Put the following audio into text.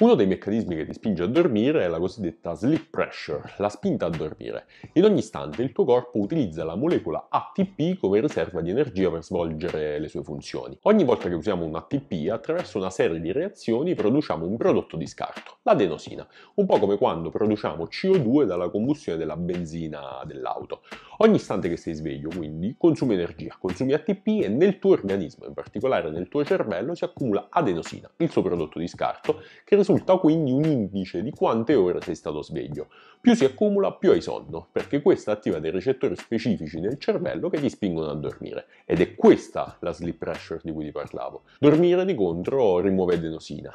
Uno dei meccanismi che ti spinge a dormire è la cosiddetta sleep pressure, la spinta a dormire. In ogni istante il tuo corpo utilizza la molecola ATP come riserva di energia per svolgere le sue funzioni. Ogni volta che usiamo un ATP, attraverso una serie di reazioni produciamo un prodotto di scarto, l'adenosina, un po' come quando produciamo CO2 dalla combustione della benzina dell'auto. Ogni istante che sei sveglio, quindi, consumi energia, consumi ATP e nel tuo organismo, in particolare nel tuo cervello, si accumula adenosina, il suo prodotto di scarto, che risulta risulta quindi un indice di quante ore sei stato sveglio. Più si accumula, più hai sonno, perché questa attiva dei recettori specifici nel cervello che ti spingono a dormire. Ed è questa la sleep pressure di cui ti parlavo. Dormire di contro rimuove adenosina,